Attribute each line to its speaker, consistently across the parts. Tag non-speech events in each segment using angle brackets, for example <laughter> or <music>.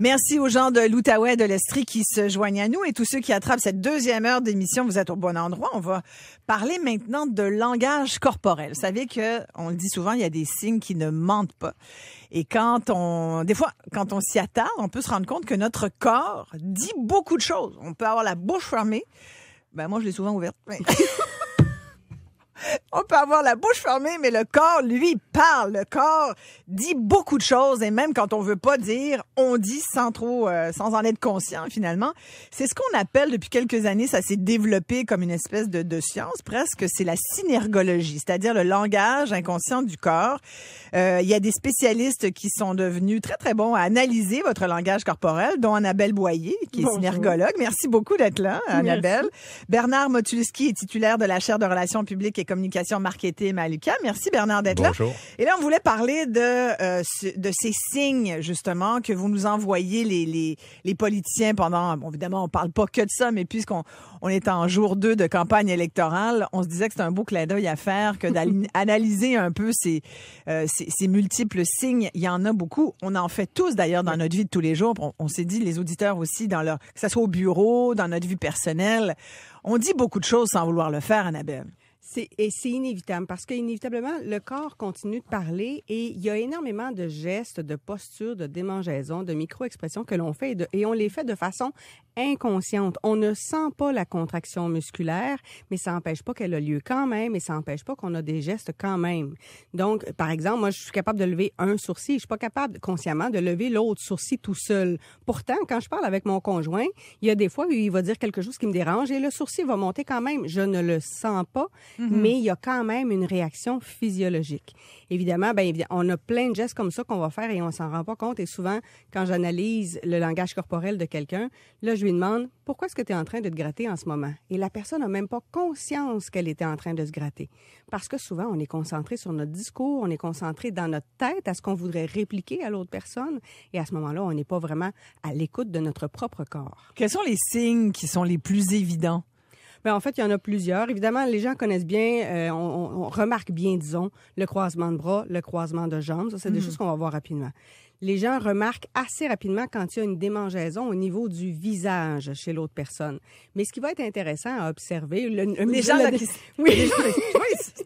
Speaker 1: Merci aux gens de l'Outaouais de l'Estrie qui se joignent à nous et tous ceux qui attrapent cette deuxième heure d'émission. Vous êtes au bon endroit. On va parler maintenant de langage corporel. Vous savez que, on le dit souvent, il y a des signes qui ne mentent pas. Et quand on, des fois, quand on s'y attarde, on peut se rendre compte que notre corps dit beaucoup de choses. On peut avoir la bouche fermée. Ben, moi, je l'ai souvent ouverte. <laughs> on peut avoir la bouche fermée, mais le corps, lui, parle. Le corps dit beaucoup de choses et même quand on veut pas dire, on dit sans trop, euh, sans en être conscient finalement. C'est ce qu'on appelle depuis quelques années, ça s'est développé comme une espèce de, de science presque, c'est la synergologie, c'est-à-dire le langage inconscient du corps. Euh, il y a des spécialistes qui sont devenus très très bons à analyser votre langage corporel, dont Annabelle Boyer, qui est synergologue. Merci beaucoup d'être là, Annabelle. Bernard Motulski est titulaire de la chaire de relations publiques et communication communication marketing à Merci Bernard d'être là. Et là, on voulait parler de, euh, de ces signes, justement, que vous nous envoyez les, les, politiciens pendant, bon, évidemment, on parle pas que de ça, mais puisqu'on on est en jour 2 de campagne électorale, on se disait que c'était un beau clin d'œil à faire que d'analyser <laughs> un peu euh, ces, ces, multiples signes. Il y en a beaucoup. On en fait tous, d'ailleurs, dans notre vie de tous les jours. On, s'est dit, les auditeurs aussi, dans leur, que ce soit au bureau, dans notre vie personnelle, on dit beaucoup de choses sans vouloir le faire, Annabelle.
Speaker 2: C'est, et c'est inévitable parce qu'inévitablement, le corps continue de parler et il y a énormément de gestes, de postures, de démangeaisons, de micro-expressions que l'on fait et on les fait de façon inconsciente. On ne sent pas la contraction musculaire, mais ça n'empêche pas qu'elle a lieu quand même et ça n'empêche pas qu'on a des gestes quand même. Donc, par exemple, moi, je suis capable de lever un sourcil. Je suis pas capable consciemment de lever l'autre sourcil tout seul. Pourtant, quand je parle avec mon conjoint, il y a des fois où il va dire quelque chose qui me dérange et le sourcil va monter quand même. Je ne le sens pas, mhm. mais il y a quand même une réaction physiologique. Évidemment, ben, on a plein de gestes comme ça qu'on va faire et on s'en rend pas compte. Et souvent, quand j'analyse le langage corporel de quelqu'un, là, je je lui demande Pourquoi est-ce que tu es en train de te gratter en ce moment Et la personne n'a même pas conscience qu'elle était en train de se gratter. Parce que souvent, on est concentré sur notre discours, on est concentré dans notre tête à ce qu'on voudrait répliquer à l'autre personne. Et à ce moment-là, on n'est pas vraiment à l'écoute de notre propre corps.
Speaker 1: Quels sont les signes qui sont les plus
Speaker 2: évidents Bien, en fait, il y en a plusieurs. Évidemment, les gens connaissent bien, euh, on, remarque bien, disons, le croisement de bras, le croisement de jambes. Ça, c'est des hmm. choses qu'on va voir rapidement les gens remarquent assez rapidement quand il y a une démangeaison au niveau du visage chez l'autre personne. Mais ce qui va être intéressant à observer, les gens qui, <laughs> oui, les gens,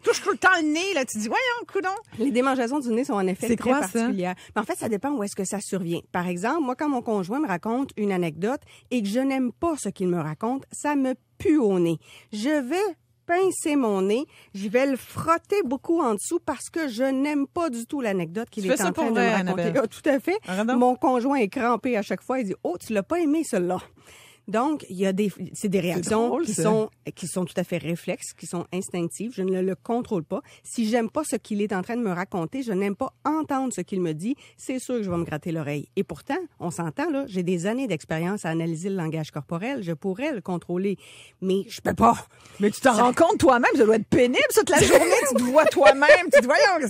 Speaker 2: tout le temps le nez là, tu dis voyons coudon. Les démangeaisons du nez sont en effet très particulières. Mais en fait, ça dépend où est-ce que ça survient. Par exemple, moi quand mon conjoint me raconte une anecdote et que je n'aime pas ce qu'il me raconte, ça me pue au nez. Je vais pincer mon nez, j'y vais le frotter beaucoup en dessous parce que je n'aime pas du tout l'anecdote qu'il est en train de me raconter. Ah, tout à fait. Ah, mon conjoint est crampé à chaque fois. Il dit, oh, tu l'as pas aimé, celle-là. Donc, il y a des, c'est des réactions qui sont, qui sont tout à fait réflexes, qui sont instinctives. Je ne le contrôle pas. Si j'aime pas ce qu'il est en train de me raconter, je n'aime pas entendre ce qu'il me dit, c'est sûr que je vais me gratter l'oreille. Et pourtant, on s'entend, là, j'ai des années d'expérience à analyser le langage corporel. Je pourrais le contrôler,
Speaker 1: mais je peux pas. Mais tu t'en rends compte toi-même, ça doit être pénible, toute la journée, tu te vois toi-même, tu te vois, je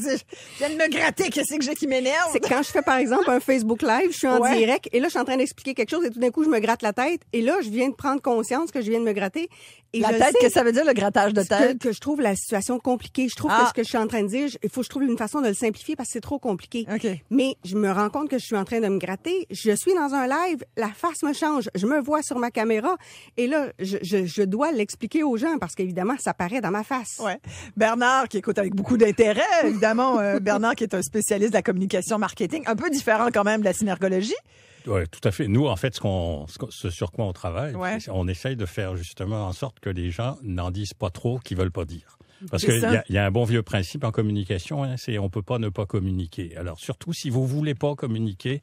Speaker 1: viens de me gratter, qu'est-ce que j'ai qui m'énerve? C'est quand je fais, par exemple, un Facebook Live, je suis
Speaker 2: en direct, et là, je suis en train d'expliquer quelque chose, et tout d'un coup, je me gratte la tête, et là, je viens de prendre conscience que je viens de me gratter. Et la je tête, ce que ça veut dire le grattage de tête? Que, que, je trouve la situation compliquée. Je trouve que ah. ce que je suis en train de dire, il faut que je trouve une façon de le simplifier parce que c'est trop compliqué. Mais je me rends compte que je suis en train de me gratter. Je suis dans un live, la face me change. Je me vois sur ma caméra. Et là, je,
Speaker 1: dois l'expliquer aux gens parce qu'évidemment, ça paraît dans ma face. Bernard, qui écoute avec beaucoup d'intérêt, évidemment, euh, Bernard, qui est un spécialiste de la communication marketing, un peu différent quand même de la synergologie.
Speaker 3: Oui, tout à fait. Nous, en fait, ce, sur quoi on travaille, on essaye de faire justement en sorte que les gens n'en disent pas trop qu'ils veulent pas dire. Parce qu'il y, a un bon vieux principe en communication, hein, c'est on peut pas ne pas communiquer. Alors surtout si vous voulez pas communiquer,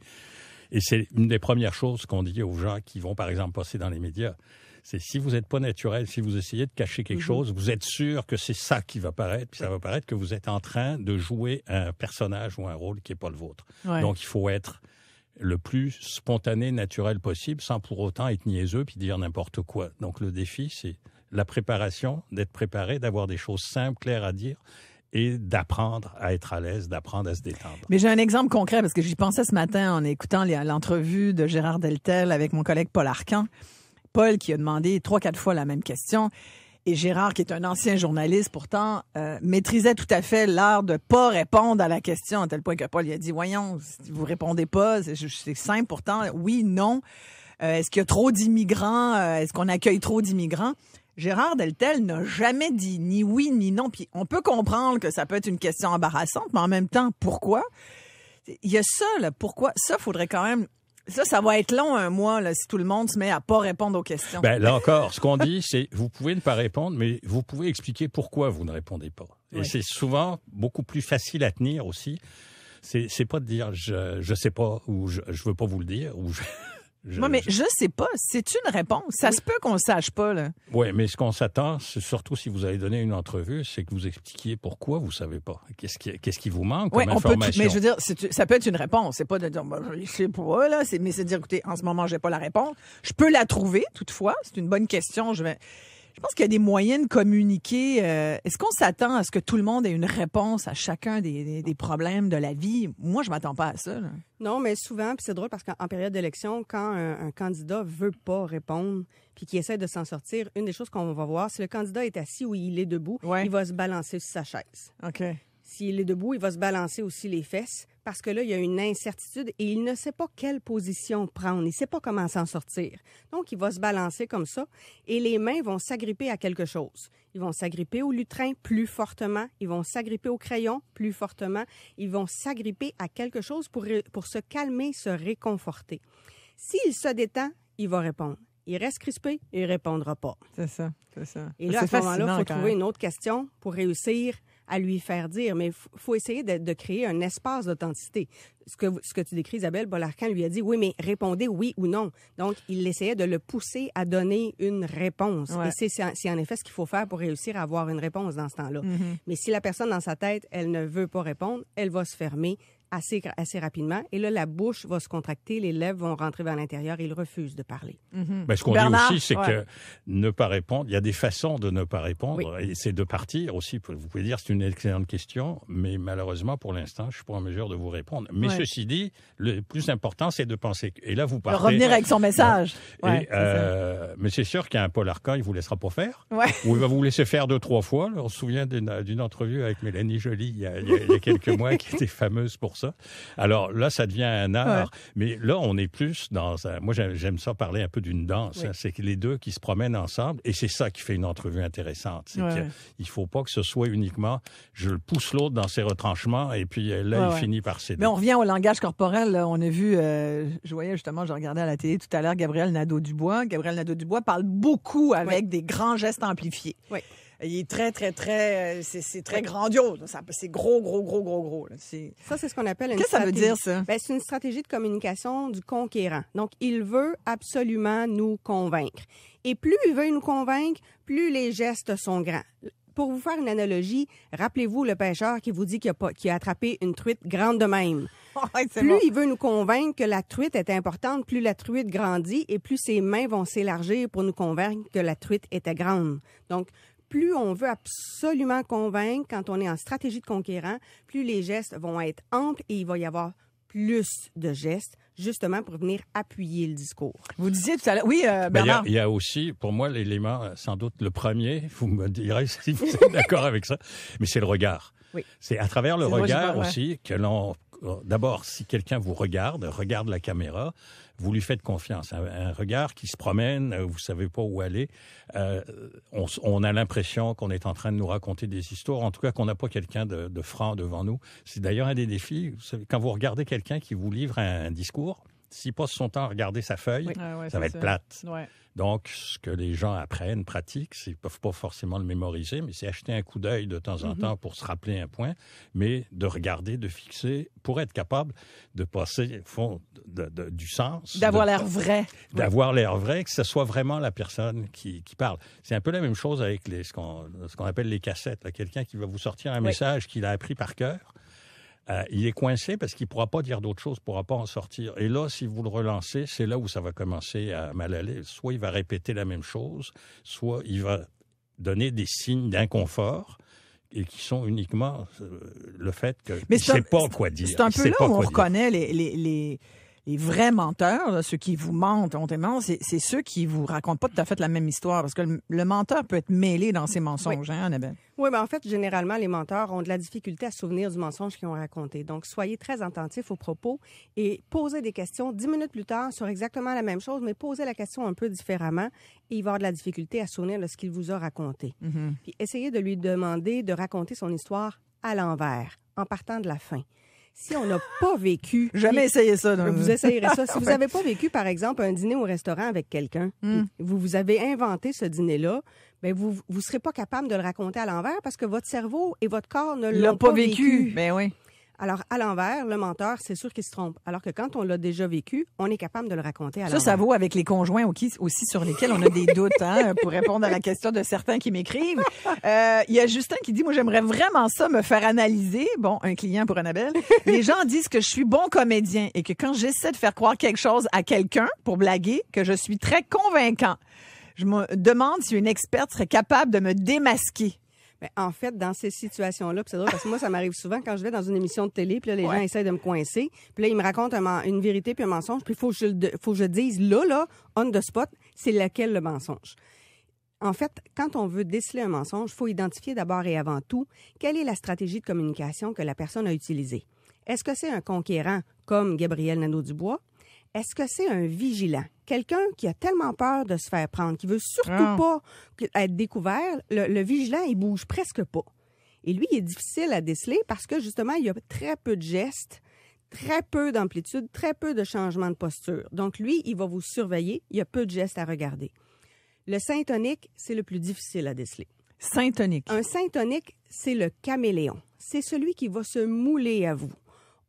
Speaker 3: et c'est une des premières choses qu'on dit aux gens qui vont par exemple passer dans les médias, c'est si vous n'êtes pas naturel, si vous essayez de cacher quelque mhm. chose, vous êtes sûr que c'est ça qui va paraître, puis ça va paraître que vous êtes en train de jouer un personnage ou un rôle qui n'est pas le vôtre. Donc il faut être le plus spontané, naturel possible, sans pour autant être niaiseux puis dire n'importe quoi. Donc le défi, c'est la préparation, d'être préparé, d'avoir des choses simples, claires à dire et d'apprendre à être à l'aise, d'apprendre à se détendre.
Speaker 1: Mais j'ai un exemple concret parce que j'y pensais ce matin en écoutant l'entrevue de Gérard Deltel avec mon collègue Paul Arcan. Paul qui a demandé trois, quatre fois la même question. Et Gérard, qui est un ancien journaliste pourtant, euh, maîtrisait tout à fait l'art de pas répondre à la question, à tel point que Paul lui a dit, voyons, vous répondez pas, c'est simple pourtant, oui, non. Euh, est-ce qu'il y a trop d'immigrants? Euh, est-ce qu'on accueille trop d'immigrants? Gérard Deltel n'a jamais dit ni oui ni non. Puis on peut comprendre que ça peut être une question embarrassante, mais en même temps, pourquoi? Il y a ça, là, pourquoi? Ça, faudrait quand même ça, ça va être long un mois là, si tout le monde se met à pas répondre aux questions. Ben, là
Speaker 3: encore, ce qu'on <laughs> dit, c'est vous pouvez ne pas répondre, mais vous pouvez expliquer pourquoi vous ne répondez pas. Et c'est souvent beaucoup plus facile à tenir aussi. C'est pas de dire je je sais pas ou je, je veux pas vous le dire ou je, moi, mais
Speaker 1: je... ne sais pas. C'est une réponse. Ça se peut qu'on sache pas, là.
Speaker 3: Oui, mais ce qu'on s'attend, surtout si vous allez donner une entrevue, c'est que vous expliquiez pourquoi vous savez pas. Qu'est-ce qui, qu'est-ce qui vous manque comme Peut, mais je veux
Speaker 1: dire, ça peut être une réponse. C'est pas de dire, bah, je sais pas, là. mais c'est de dire, écoutez, en ce moment, j'ai pas la réponse. Je peux la trouver, toutefois. C'est une bonne question. Je vais... Je pense qu'il y a des moyens de communiquer. Euh, est-ce qu'on s'attend à ce que tout le monde ait une réponse à chacun des, problèmes de la vie? Moi, je m'attends pas à ça.
Speaker 2: Non, mais souvent, puis c'est drôle parce qu'en période d'élection, quand un, candidat veut pas répondre, puis qui essaie de s'en sortir, une des choses qu'on va voir, si le candidat est assis ou il est debout, il va se balancer sur sa chaise. OK s'il est debout, il va se balancer aussi les fesses parce que là, il y a une incertitude et il ne sait pas quelle position prendre. Il ne sait pas comment s'en sortir. Donc, il va se balancer comme ça et les mains vont s'agripper à quelque chose. Ils vont s'agripper au lutrin plus fortement. Ils vont s'agripper au crayon plus fortement. Ils vont s'agripper à quelque chose pour, pour se calmer, se réconforter. S'il se détend, il va répondre. Il reste crispé, il répondra pas. C'est
Speaker 1: ça, c'est ça. Et là, à ce moment-là, il faut trouver une
Speaker 2: autre question pour réussir à lui faire dire, mais il faut essayer de, créer un espace d'authenticité. Ce que, tu décris, Isabelle Bollarcan lui a dit, oui, mais répondez oui ou non. Donc, il essayait de le pousser à donner une réponse. Et c'est en effet ce qu'il faut faire pour réussir à avoir une réponse dans ce temps-là. Mm-hmm. Mais si la personne dans sa tête, elle ne veut pas répondre, elle va se fermer, assez, rapidement. Et là, la bouche va se contracter, les lèvres vont rentrer vers l'intérieur, il refuse de parler. Mm-hmm. Ben, ce qu'on dit aussi, c'est que
Speaker 3: ne pas répondre, il y a des façons de ne pas répondre, et c'est de partir aussi. Vous pouvez dire, c'est une excellente question, mais malheureusement, pour l'instant, je suis pas en mesure de vous répondre. Mais ceci dit, le plus important, c'est de penser. Et là, vous partez. revenir avec son
Speaker 1: message. Et,
Speaker 3: euh, mais c'est sûr qu'un Paul Arcan, il vous laissera pas faire. Ou il va vous laisser faire deux, trois fois. on se souvient d'une entrevue avec Mélanie Joly il y a, il y a quelques <laughs> mois qui était fameuse pour ça. Alors là, ça devient un art. Mais là, on est plus dans... Un... Moi, j'aime ça parler un peu d'une danse. Hein. c'est les deux qui se promènent ensemble. Et c'est ça qui fait une entrevue intéressante. C'est ouais. faut pas que ce soit uniquement je le pousse l'autre dans ses retranchements et puis euh, là, il finit par céder. Mais on
Speaker 1: revient au langage corporel. On a vu, euh, je voyais justement, je regardais à la télé tout à l'heure Gabriel Nadeau-Dubois. Gabriel Nadeau-Dubois parle beaucoup avec des grands gestes amplifiés. Oui. Il est très, très, très. Euh, c'est très grandiose. C'est gros, gros, gros, gros, gros.
Speaker 2: Ça, c'est ce qu'on appelle
Speaker 1: une Qu'est-ce que ça veut dire, ça?
Speaker 2: Ben, c'est une stratégie de communication du conquérant. Donc, il veut absolument nous convaincre. Et plus il veut nous convaincre, plus les gestes sont grands pour vous faire une analogie, rappelez-vous le pêcheur qui vous dit qu'il a, a, attrapé une truite grande de même. <laughs> plus il veut nous convaincre que la truite est importante, plus la truite grandit et plus ses mains vont s'élargir pour nous convaincre que la truite était grande. Donc, plus on veut absolument convaincre quand on est en stratégie de conquérant, plus les gestes vont être amples et il va y avoir plus de gestes justement pour venir appuyer le discours. Vous disiez tout à l'heure, oui, euh, ben, Bernard. Il
Speaker 3: y, a aussi, pour moi, l'élément, euh, sans doute le premier, <laughs> vous me direz si vous êtes d'accord avec ça, mais c'est le regard. Oui. C'est à travers le regard aussi que l'on d'abord, si quelqu'un vous regarde, regarde la caméra, vous lui faites confiance. Un, regard qui se promène, euh, vous savez pas où aller, euh, on, a l'impression qu'on est en train de nous raconter des histoires, en tout cas qu'on n'a pas quelqu'un de, franc devant nous. C'est d'ailleurs un des défis. quand vous regardez quelqu'un qui vous livre un discours, s'il passe son temps à regarder sa feuille, ah ça va être plate. Donc, ce que les gens apprennent, pratiquent, ils ne peuvent pas forcément le mémoriser, mais c'est acheter un coup d'œil de temps en mhm. temps pour se rappeler un point, mais de regarder, de fixer, pour être capable de passer fond du sens. D'avoir l'air vrai. D'avoir l'air vrai, que ce soit vraiment la personne qui, parle. C'est un peu la même chose avec ce qu'on appelle les cassettes. Quelqu'un qui va vous sortir un message qu'il a appris par cœur, euh, il est coincé parce qu'il ne pourra pas dire d'autre chose, ne pourra pas en sortir. Et là, si vous le relancez, c'est là où ça va commencer à mal aller. Soit il va répéter la même chose, soit il va donner des signes d'inconfort et qui sont uniquement euh, le fait que ne sait pas quoi dire. C'est un peu là où on reconnaît
Speaker 1: les les vrais menteurs, ceux qui vous mentent hontément, c'est ceux qui vous racontent pas tout à fait la même histoire, parce que le, menteur peut être mêlé dans ses mensonges, oui. hein, Annabelle?
Speaker 2: Oui, en fait, généralement, les menteurs ont de la difficulté à se souvenir du mensonge qu'ils ont raconté. Donc, soyez très attentifs aux propos et posez des questions dix minutes plus tard sur exactement la même chose, mais posez la question un peu différemment et il va avoir de la difficulté à se souvenir de ce qu'il vous a raconté. Mm-hmm. Puis, essayez de lui demander de raconter son histoire à l'envers, en partant de la fin si on n'a pas vécu. <laughs> Jamais essayé ça. Vous essayerez ça. Si <laughs> vous n'avez pas vécu, par exemple, un dîner au restaurant avec quelqu'un, hmm. vous vous avez inventé ce dîner-là, mais ben, vous ne serez pas capable de le raconter à l'envers parce que votre cerveau et votre corps ne l'ont pas, vécu. vécu. Ben oui. Alors, à l'envers, le menteur, c'est sûr qu'il se trompe. Alors que quand on l'a déjà vécu, on est capable de le raconter à l'envers. Ça, ça
Speaker 1: vaut avec les conjoints aussi sur lesquels on a des doutes, hein, <laughs> pour répondre à la question de certains qui m'écrivent. Euh, il y a Justin qui dit, moi, j'aimerais vraiment ça me faire analyser. Bon, un client pour Annabelle. <laughs> Les gens disent que je suis bon comédien et que quand j'essaie de faire croire quelque chose à quelqu'un pour blaguer, que je suis très convaincant. Je me demande si une experte serait capable de me démasquer. Ben, en fait, dans ces situations-là, c'est drôle parce que moi, ça m'arrive
Speaker 2: souvent quand je vais dans une émission de télé, puis là, les gens essaient de me coincer, puis là, ils me racontent une vérité puis un mensonge, puis il faut, que je, faut je dise là, là, on the spot, c'est lequel le mensonge. En fait, quand on veut déceler un mensonge, il faut identifier d'abord et avant tout quelle est la stratégie de communication que la personne a utilisée. Est-ce que c'est un conquérant comme Gabriel Nano dubois Est-ce que c'est un vigilant quelqu'un qui a tellement peur de se faire prendre, qui veut surtout ah. pas être découvert, le, vigilant, il bouge presque pas. Et lui, il est difficile à déceler parce que justement, il y a très peu de gestes, très peu d'amplitude, très peu de changement de posture. Donc lui, il va vous surveiller, il y a peu de gestes à regarder. Le syntonique, c'est le plus difficile à déceler. Syntonique. Un syntonique, c'est le caméléon. C'est celui qui va se mouler à vous.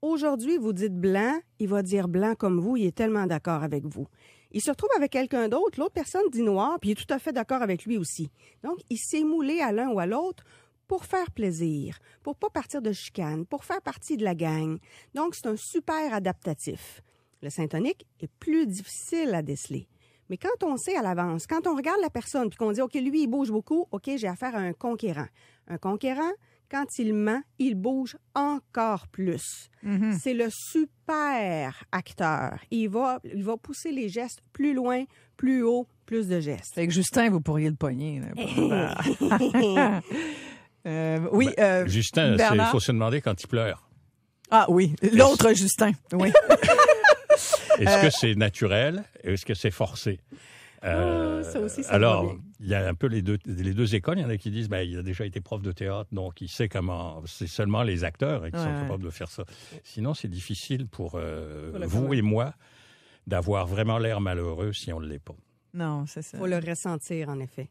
Speaker 2: Aujourd'hui, vous dites blanc, il va dire blanc comme vous, il est tellement d'accord avec vous. Il se retrouve avec quelqu'un d'autre, l'autre personne dit noir, puis il est tout à fait d'accord avec lui aussi. Donc, il s'est moulé à l'un ou à l'autre pour faire plaisir, pour pas partir de chicane, pour faire partie de la gang. Donc, c'est un super adaptatif. Le syntonique est plus difficile à déceler. Mais quand on sait à l'avance, quand on regarde la personne puis qu'on dit OK, lui il bouge beaucoup, OK, j'ai affaire à un conquérant. Un conquérant, quand il ment, il bouge encore plus. Mhm. C'est le super acteur. Il va, il va pousser les gestes plus loin, plus haut,
Speaker 1: plus de gestes. Avec Justin, vous pourriez le pogner. <laughs> <laughs> Euh, oui. Ben, euh, Justin,
Speaker 3: il faut se demander quand il pleure.
Speaker 1: Ah oui, l'autre Justin. Oui. <laughs>
Speaker 3: Est-ce que euh, c'est naturel? Est-ce que c'est forcé? Oh, ça aussi, ça alors, il y a un peu les deux, les deux écoles. Il y en a qui disent, ben, il a déjà été prof de théâtre, donc il sait comment. C'est seulement les acteurs hein, qui sont capables de faire ça. Sinon, c'est difficile pour euh, vous et moi d'avoir vraiment l'air malheureux si on ne l'est pas.
Speaker 2: Non, c'est ça. Faut le ressentir, en effet.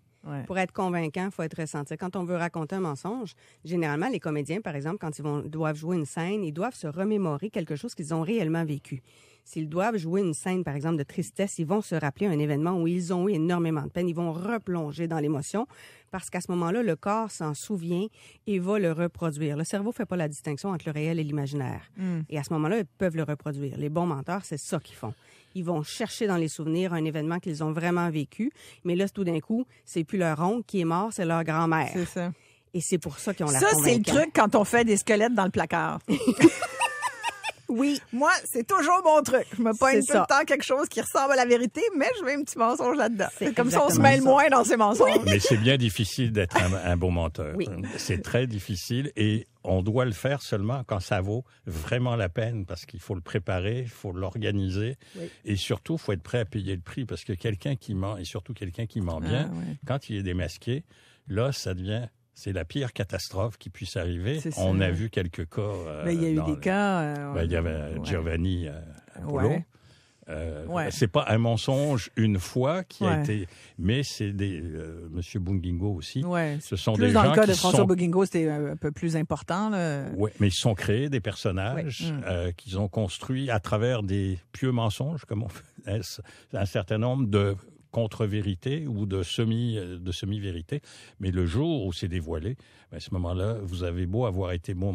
Speaker 2: Pour être convaincant, faut être ressenti. Quand on veut raconter un mensonge, généralement les comédiens, par exemple, quand ils vont, doivent jouer une scène, ils doivent se remémorer quelque chose qu'ils ont réellement vécu. S'ils doivent jouer une scène, par exemple, de tristesse, ils vont se rappeler un événement où ils ont eu énormément de peine. Ils vont replonger dans l'émotion parce qu'à ce moment-là, le corps s'en souvient et va le reproduire. Le cerveau fait pas la distinction entre le réel et l'imaginaire. Hmm. Et à ce moment-là, ils peuvent le reproduire. Les bons menteurs, c'est ça qu'ils font. Ils vont chercher dans les souvenirs un événement qu'ils ont vraiment vécu, mais là, tout d'un coup, c'est plus leur oncle qui est mort, c'est leur grand-mère. C'est ça. Et c'est pour ça qu'ils ont la Ça, c'est le truc
Speaker 1: quand on fait des squelettes dans le placard. <laughs> Oui. Moi, c'est toujours mon truc. Je me pointe tout le temps quelque chose qui ressemble à la vérité, mais je mets un petit mensonge là-dedans. C'est comme ça, on se mêle moins dans ces mensonges. Mais
Speaker 3: c'est bien difficile d'être un, bon menteur. C'est très difficile et on doit le faire seulement quand ça vaut vraiment la peine parce qu'il faut le préparer, il faut l'organiser et surtout, il faut être prêt à payer le prix parce que quelqu'un qui ment et surtout quelqu'un qui ment ah bien, quand il est démasqué, là, ça devient c'est la pire catastrophe qui puisse arriver. On a vu quelques cas. Euh, il y a eu des
Speaker 1: cas. Euh, bah, il y avait
Speaker 3: Giovanni euh, euh C'est pas un mensonge une fois qui a été, mais c'est des euh, Monsieur Bungingo aussi. Ouais. Ce sont plus des dans le cas de François
Speaker 1: sont... c'était un peu plus important.
Speaker 3: Oui, mais ils sont créés des personnages mm. qu'ils ont construits à travers des pieux mensonges, comme on fait <laughs> un certain nombre de contre-vérité ou de semi euh, de semi-vérité, mais le jour où c'est dévoilé, ben, à ce moment-là, vous avez beau avoir été bon,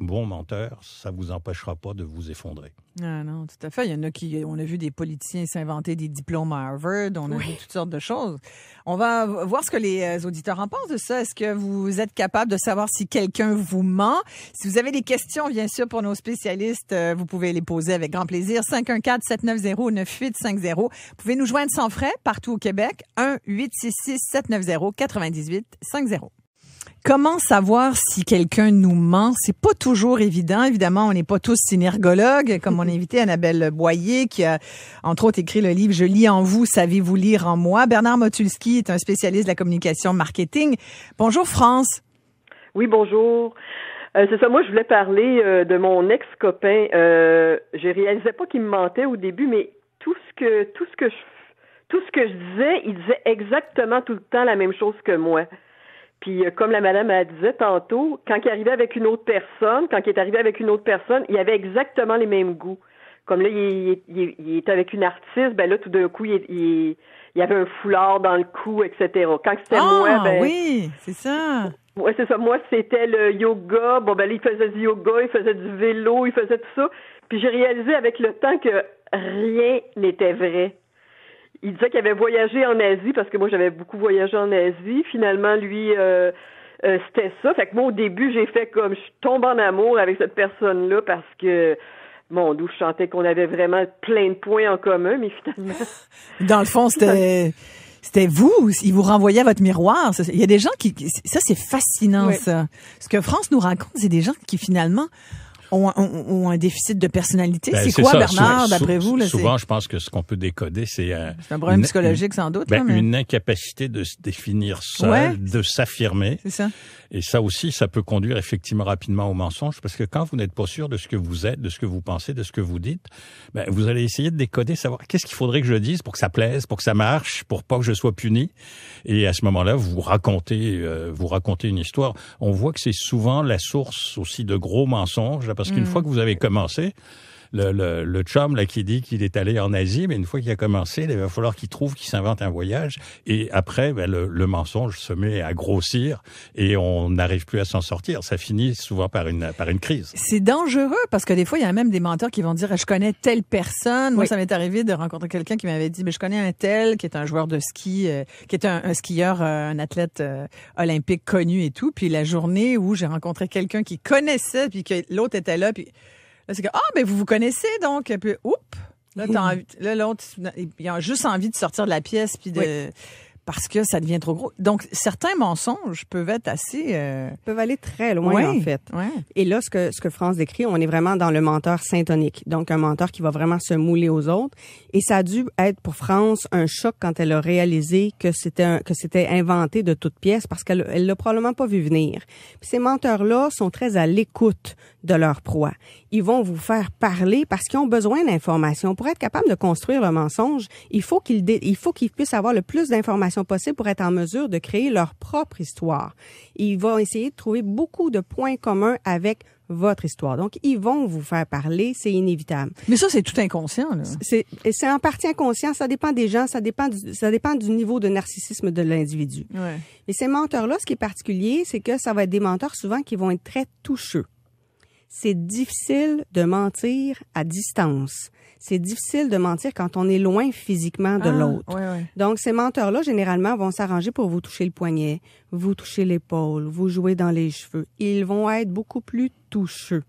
Speaker 3: bon menteur, ça vous empêchera pas de vous effondrer.
Speaker 1: Ah non, tout à fait. Il y en a qui, on a vu des politiciens s'inventer des diplômes à Harvard, on a vu toutes sortes de choses. On va voir ce que les euh, auditeurs en pensent de ça. Est-ce que vous êtes capable de savoir si quelqu'un vous ment? Si vous avez des questions, bien sûr, pour nos spécialistes, euh, vous pouvez les poser avec grand plaisir. 514-790-9850. Vous pouvez nous joindre sans frais partout au Québec. 1-866-790-9850. Comment savoir si quelqu'un nous ment? C'est pas toujours évident. Évidemment, on n'est pas tous synergologues, comme mon invité Annabelle Boyer, qui a, entre autres, écrit le livre Je lis en vous, savez-vous lire en moi? Bernard Motulski est un spécialiste de la communication marketing. Bonjour, France.
Speaker 4: Oui, bonjour. Euh, c'est ça, moi je voulais parler euh, de mon ex-copain. Euh, je réalisais pas qu'il me mentait au début, mais tout ce que tout ce que je tout ce que je disais, il disait exactement tout le temps la même chose que moi. Puis euh, comme la madame a dit tantôt, quand il arrivait avec une autre personne, quand il est arrivé avec une autre personne, il avait exactement les mêmes goûts. Comme là, il, était avec une artiste, ben là, tout d'un coup, il, y avait un foulard dans le cou, etc. Quand c'était ah, moi, ben...
Speaker 1: oui, c'est ça.
Speaker 4: Oui, c'est ça. Moi, c'était le yoga. Bon, ben là, il faisait du yoga, il faisait du vélo, il faisait tout ça. Puis j'ai réalisé avec le temps que rien n'était vrai il disait qu'il avait voyagé en Asie parce que moi j'avais beaucoup voyagé en Asie. Finalement, lui, euh, euh, c'était ça. Fait que moi au début, j'ai fait comme je tombe en amour avec cette personne-là parce que mon d'où je qu'on avait vraiment plein de points en commun, mais finalement. <laughs>
Speaker 1: Dans le fond, c'était. C'était vous, il vous renvoyait à votre miroir. Il y a des gens qui, ça c'est fascinant ça. Ce que France nous raconte, c'est des gens qui finalement ont, un déficit de personnalité. Ben, c'est quoi, Bernard, d'après vous? souvent,
Speaker 3: je pense que ce qu'on peut décoder, c'est... C'est un problème psychologique, sans doute. Ben, mais... Une incapacité de se définir seul, de s'affirmer. C'est ça. Et ça aussi, ça peut conduire effectivement rapidement au mensonge, parce que quand vous n'êtes pas sûr de ce que vous êtes, de ce que vous pensez, de ce que vous dites, ben, vous allez essayer de décoder, savoir qu'est-ce qu'il faudrait que je dise pour que ça plaise, pour que ça marche, pour pas que je sois puni. Et à ce moment-là, vous racontez, euh, vous racontez une histoire. On voit que c'est souvent la source aussi de gros mensonges parce qu'une fois que vous avez commencé, le, le, le chum là, qui dit qu'il est allé en Asie, mais une fois qu'il a commencé, il va falloir qu'il trouve, qu'il s'invente un voyage. Et après, ben, le, mensonge se met à grossir et on n'arrive plus à s'en sortir. Ça finit souvent par une, par une crise.
Speaker 1: C'est dangereux parce que des fois, il y a même des menteurs qui vont dire Je connais telle personne. Moi, ça m'est arrivé de rencontrer quelqu'un qui m'avait dit mais ben, Je connais un tel qui est un joueur de ski, euh, qui est un, skieur, euh, un athlète euh, olympique connu et tout. Puis la journée où j'ai rencontré quelqu'un qui connaissait, puis que l'autre était là, puis c'est que, ah, ben vous vous connaissez donc. Puis, oups, là, t'as là, l'autre, il a juste envie de sortir de la pièce puis de. Parce que ça devient trop gros. Donc, certains mensonges peuvent être assez... Euh, peuvent aller très loin, en fait. Et là, ce que,
Speaker 2: ce que France décrit, on est vraiment dans le menteur syntonique. Donc, un menteur qui va vraiment se mouler aux autres. Et ça a dû être, pour France, un choc quand elle a réalisé que c'était que c'était inventé de toute pièce parce qu'elle elle l'a probablement pas vu venir. Puis ces menteurs-là sont très à l'écoute de leur proie. Ils vont vous faire parler parce qu'ils ont besoin d'informations. Pour être capable de construire le mensonge, il faut qu'ils puissent avoir le plus d'informations possible pour être en mesure de créer leur propre histoire. Ils vont essayer de trouver beaucoup de points communs avec votre histoire. Donc, ils vont vous faire parler, c'est inévitable. Mais ça, c'est tout inconscient. C'est c'est en partie inconscient. Ça dépend des gens, ça dépend du, ça dépend du niveau de narcissisme de l'individu. Ouais. Et ces menteurs-là, ce qui est particulier, c'est que ça va être des menteurs souvent qui vont être très toucheux c'est difficile de mentir à distance. C'est difficile de mentir quand on est loin physiquement de ah, l'autre. Donc, ces menteurs-là, généralement, vont s'arranger pour vous toucher le poignet, vous toucher l'épaule, vous jouer dans les cheveux. Ils vont être beaucoup plus toucheux.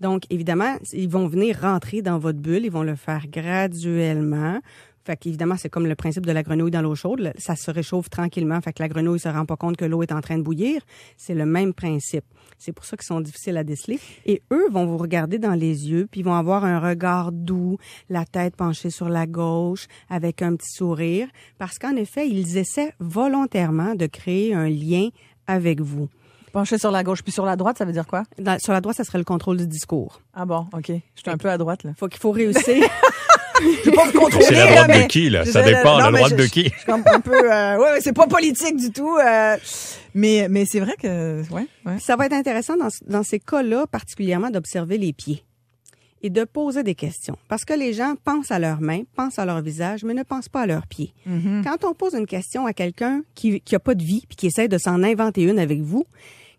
Speaker 2: Donc, évidemment, ils vont venir rentrer dans votre bulle, ils vont le faire graduellement fait qu'évidemment, c'est comme le principe de la grenouille dans l'eau chaude. Ça se réchauffe tranquillement. Fait que la grenouille se rend pas compte que l'eau est en train de bouillir. C'est le même principe. C'est pour ça qu'ils sont difficiles à déceler. Et eux vont vous regarder dans les yeux, puis vont avoir un regard doux, la tête penchée sur la gauche, avec un petit sourire, parce qu'en effet, ils essaient volontairement de
Speaker 1: créer un lien avec vous. Pencher sur la gauche puis sur la droite, ça veut dire quoi? sur la droite, ça serait le contrôle du discours. Ah bon, OK. Je suis un peu à droite, là. Faut qu'il faut réussir. <laughs> Je C'est la droite de qui, là? Ça dépend, la droite de qui? Je, un peu. Euh, ouais, c'est pas politique du tout.
Speaker 2: Euh, mais mais c'est vrai que. Ça va être intéressant dans, ces cas-là, particulièrement d'observer les pieds et de poser des questions. Parce que les gens pensent à leurs mains, pensent à leur visage, mais ne pensent pas à leurs pieds. Mm-hmm. Quand on pose une question à quelqu'un qui a pas de vie puis qui essaie de s'en inventer une avec vous,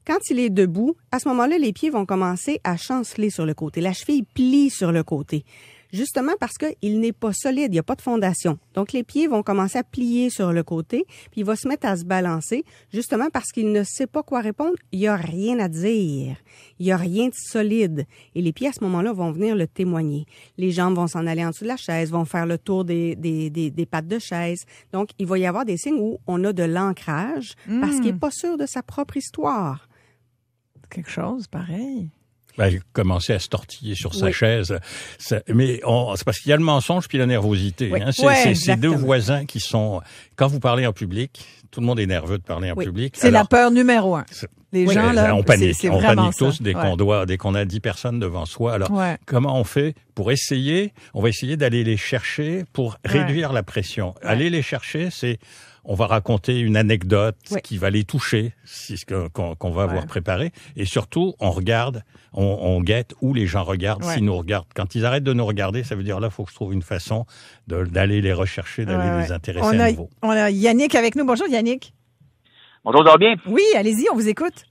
Speaker 2: quand il est debout, à ce moment-là, les pieds vont commencer à chanceler sur le côté. La cheville plie sur le côté justement parce qu'il n'est pas solide, il n'y a pas de fondation. Donc les pieds vont commencer à plier sur le côté, puis il va se mettre à se balancer, justement parce qu'il ne sait pas quoi répondre, il n'y a rien à dire, il n'y a rien de solide. Et les pieds, à ce moment-là, vont venir le témoigner. Les jambes vont s'en aller en dessous de la chaise, vont faire le tour des, des, pattes de chaise. Donc, il va y avoir des signes où on a de l'ancrage parce hmm. qu'il n'est pas sûr de sa propre histoire. Quelque chose pareil.
Speaker 3: Elle ben, commençait à se tortiller sur sa chaise. mais c'est parce qu'il y a le mensonge puis la nervosité. Hein. C'est ces deux voisins qui sont. Quand vous parlez en public, tout le monde est nerveux de parler en public. C'est la
Speaker 1: peur numéro un. Les gens là, on panique, on panique tous dès qu'on
Speaker 3: doit, dès qu'on a dix personnes devant soi. Alors, comment on fait pour essayer On va essayer d'aller les chercher pour réduire la pression. Aller les chercher, c'est on va raconter une anecdote qui va les toucher, c'est ce qu'on va avoir préparé. Et surtout, on regarde, on, guette où les gens regardent, s'ils nous regardent. Quand ils arrêtent de nous regarder, ça veut dire là, il faut que je trouve une façon d'aller les rechercher, d'aller les intéresser à nouveau.
Speaker 1: On a Yannick avec nous. Bonjour Yannick. Bonjour, va bien? Oui, allez-y, on vous écoute.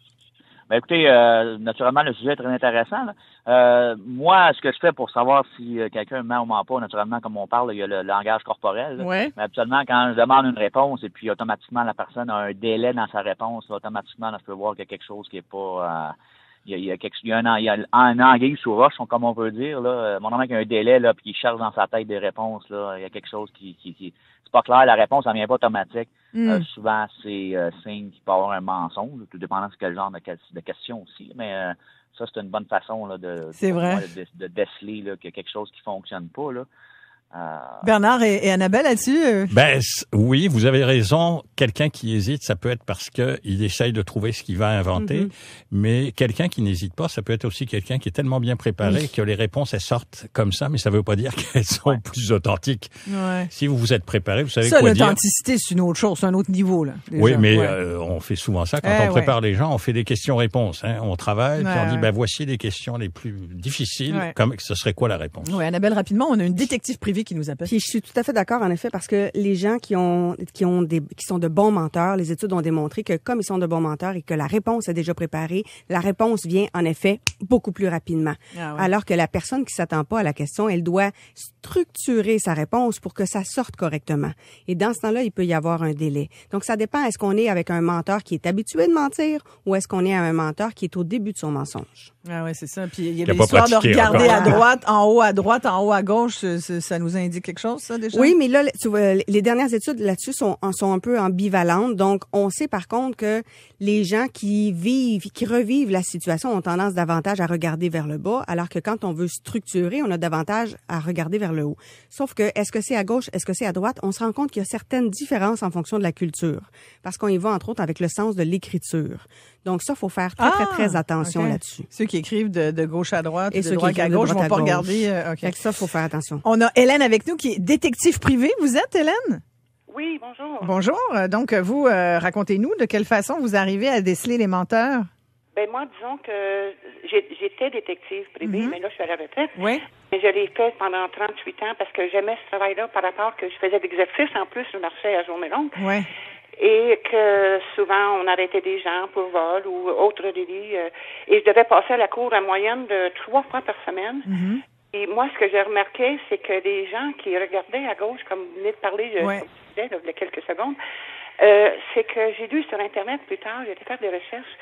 Speaker 3: Ben écoutez, euh, naturellement, le sujet est très intéressant.
Speaker 1: Euh, moi, ce que je fais pour savoir si euh, quelqu'un ment ou ment pas, naturellement, comme on parle, il y a le, langage corporel. Mais habituellement, quand je demande une réponse et puis automatiquement la personne a un délai dans sa réponse, automatiquement, on peut voir qu'il y a quelque chose qui est pas il y a, il y il y a un, il y a un anguille sous roche, comme on veut dire. Là. Mon ami qui a un délai, là, puis il cherche dans sa tête des réponses. Là.
Speaker 5: Il y a quelque chose qui. qui, c'est pas clair, la réponse, ça vient pas automatique. Mm. Euh, souvent, c'est euh, signe qu'il peut avoir un mensonge, tout dépendant de quel genre de, question aussi. Mais euh, ça, c'est une bonne
Speaker 1: façon là, de, de, de, déceler là, qu'il y a quelque chose qui fonctionne pas. Là. Euh, Bernard et, Annabelle là-dessus.
Speaker 3: Ben oui, vous avez raison. Quelqu'un qui hésite, ça peut être parce qu'il il essaye de trouver ce qu'il va inventer, mhm. mais quelqu'un qui n'hésite pas, ça peut être aussi quelqu'un qui est tellement bien préparé que les réponses elles sortent comme ça, mais ça ne veut pas dire <laughs> qu'elles sont plus authentiques. Si vous vous êtes préparé, vous savez quoi dire. L'authenticité,
Speaker 1: c'est une autre chose, c'est un autre niveau là. Oui, mais euh,
Speaker 3: on fait souvent ça quand eh on prépare les gens, on fait des questions-réponses. Hein. On travaille, puis on dit ben voici les questions les plus difficiles, comme ce serait quoi la réponse.
Speaker 1: Oui, Annabelle, rapidement, on a une détective privée qui nous appelle. Puis je
Speaker 2: suis tout à fait d'accord en effet parce que les gens qui ont qui ont des qui sont de bons menteurs, les études ont démontré que comme ils sont de bons menteurs et que la réponse est déjà préparée, la réponse vient en effet beaucoup plus rapidement. Ah Alors que la personne qui s'attend pas à la question, elle doit structurer sa réponse pour que ça sorte correctement. Et dans ce temps-là, il peut y avoir un délai. Donc ça dépend est-ce qu'on est avec un menteur qui est habitué de mentir ou est-ce qu'on est à un menteur qui est au début de son mensonge.
Speaker 1: Ah ouais, c'est ça. Puis il y a, l'histoire de regarder à droite, en haut à droite, en haut à gauche, ça nous indique quelque chose, ça, déjà? Oui, mais
Speaker 2: là, tu vois, les dernières études là-dessus sont, sont un peu ambivalentes. Donc, on sait par contre que les gens qui vivent, qui revivent la situation ont tendance davantage à regarder vers le bas, alors que quand on veut structurer, on a davantage à regarder vers le haut. Sauf que, est-ce que c'est à gauche, est-ce que c'est à droite? On se rend compte qu'il y a certaines différences en fonction de la culture. Parce qu'on y va, entre autres, avec le sens de l'écriture. Donc, ça, faut faire très, très, ah! très attention là-dessus.
Speaker 1: Ceux qui écrivent de,
Speaker 2: gauche à droite, et ceux qui à gauche, de droite à gauche, vont pas regarder. Euh, okay. ça, faut faire attention.
Speaker 1: On a Hélène avec nous, qui est détective privée. Vous êtes, Hélène?
Speaker 5: Oui, bonjour. Bonjour.
Speaker 1: Euh, donc, euh, vous, euh, racontez-nous de quelle façon vous arrivez à déceler les menteurs.
Speaker 5: Ben moi, disons que j'étais détective privée, mhm. mais là, je suis à la retraite. Oui. Mais je l'ai fait pendant 38 ans parce que j'aimais ce travail-là par rapport que je faisais d'exercice. En plus, je marchais à journée longue. Oui. Et que souvent, on arrêtait des gens pour vol ou autre délit. et je devais passer à la cour en moyenne de trois fois par semaine. Mhm. Et moi, ce que j'ai remarqué, c'est que les gens qui regardaient à gauche, comme vous venez de parler, je le disais, il y a quelques secondes, euh, c'est que j'ai lu sur Internet plus tard, j'ai été faire des recherches,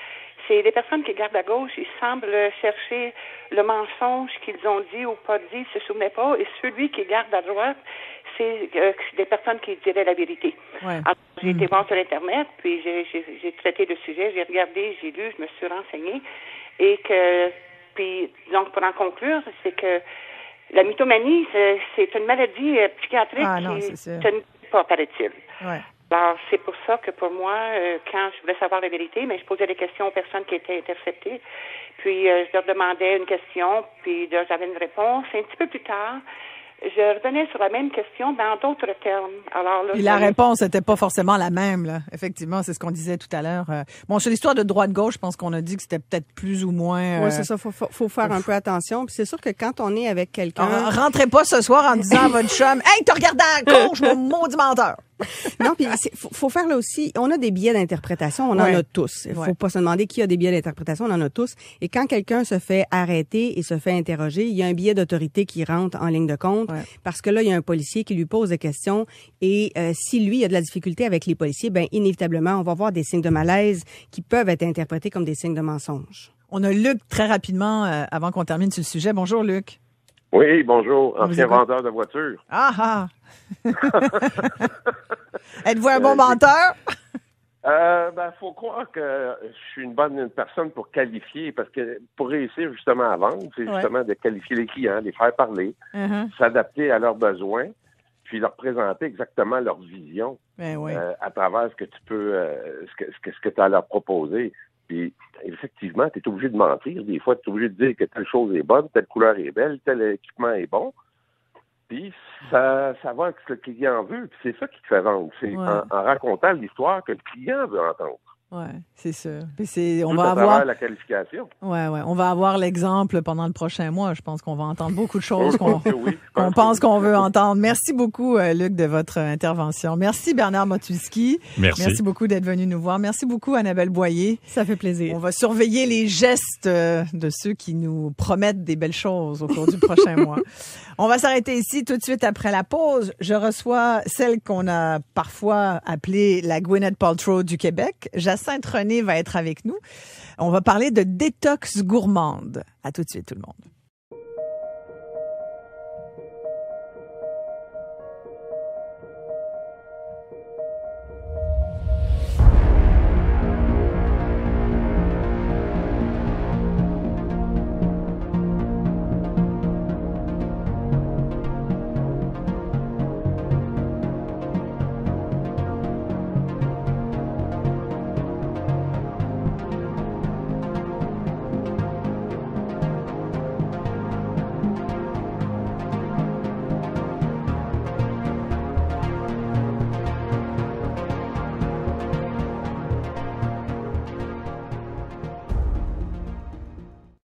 Speaker 5: c'est des personnes qui regardent à gauche, ils semblent chercher le mensonge qu'ils ont dit ou pas dit, ils se souvenaient pas, et celui qui garde à droite, c'est euh, des personnes qui diraient la vérité. Ouais. J'ai été hmm. voir sur Internet, puis j'ai traité le sujet, j'ai regardé, j'ai lu, je me suis renseignée, et que puis, donc, pour en conclure, c'est que la mythomanie, c'est une maladie euh, psychiatrique ah, qui ne pas, paraît-il. Alors, c'est pour ça que pour moi, euh, quand je voulais savoir la vérité, mais je posais des questions aux personnes qui étaient interceptées, puis euh, je leur demandais une question, puis j'avais une réponse. Et un petit peu plus tard, je revenais sur la même question dans d'autres termes. Alors la réponse
Speaker 1: n'était pas forcément la même, là. Effectivement, c'est ce qu'on disait tout à l'heure. Euh. Bon, sur l'histoire de droite-gauche, je pense qu'on a dit que c'était peut-être plus ou moins. Euh, oui, c'est ça.
Speaker 5: Faut, faut, faire
Speaker 2: un peu attention. c'est sûr que quand on est avec quelqu'un. Ah,
Speaker 1: rentrez pas ce soir en disant à votre chum, hey, t'as
Speaker 2: regardé à gauche, mon <laughs> maudit menteur. <laughs> non, puis faut, faut faire là aussi. On a des billets d'interprétation, on en a tous. Il faut pas se demander qui a des billets d'interprétation, on en a tous. Et quand quelqu'un se fait arrêter et se fait interroger, il y a un billet d'autorité qui rentre en ligne de compte parce que là, il y a un policier qui lui pose des questions et euh, si lui il a de la difficulté avec les policiers, ben inévitablement, on va voir des signes de malaise qui peuvent être interprétés comme des signes de mensonge.
Speaker 1: On a Luc très rapidement euh, avant qu'on termine sur le sujet. Bonjour Luc.
Speaker 4: Oui, bonjour, ancien vendeur de voitures.
Speaker 1: Ah ah! <laughs> Êtes-vous un bon euh, menteur? Il euh, ben,
Speaker 4: faut croire que je suis une bonne personne pour qualifier, parce que pour réussir justement à vendre, c'est justement de qualifier les clients, les faire parler, uh-huh. s'adapter à leurs besoins, puis leur présenter exactement leur vision ben euh, à travers ce que tu peux, ce que, ce que, ce que tu as à leur proposer. Puis, effectivement, tu es obligé de mentir. Des fois, tu es obligé de dire que telle chose est bonne, telle couleur est belle, tel équipement est bon. Puis, ça, va avec ce que le client veut. Puis, c'est ça qui te fait vendre. C'est en racontant l'histoire que le client veut entendre.
Speaker 1: Oui, c'est sûr. on va avoir la on va avoir l'exemple pendant le prochain mois. Je pense qu'on va entendre beaucoup de <laughs> choses qu'on, pense qu'on veut entendre. Merci beaucoup, euh, Luc, de votre intervention. Merci, Bernard Motulski. Merci. Merci beaucoup d'être venu nous voir. Merci beaucoup, Annabelle Boyer. Ça fait plaisir. On va surveiller les gestes euh, de ceux qui nous promettent des belles choses au cours du prochain <laughs> mois. On va s'arrêter ici tout de suite après la pause. Je reçois celle qu'on a parfois appelée la Gwyneth Paltrow du Québec, Sainte-Renée va être avec nous. On va parler de détox gourmande. À tout de suite, tout le monde.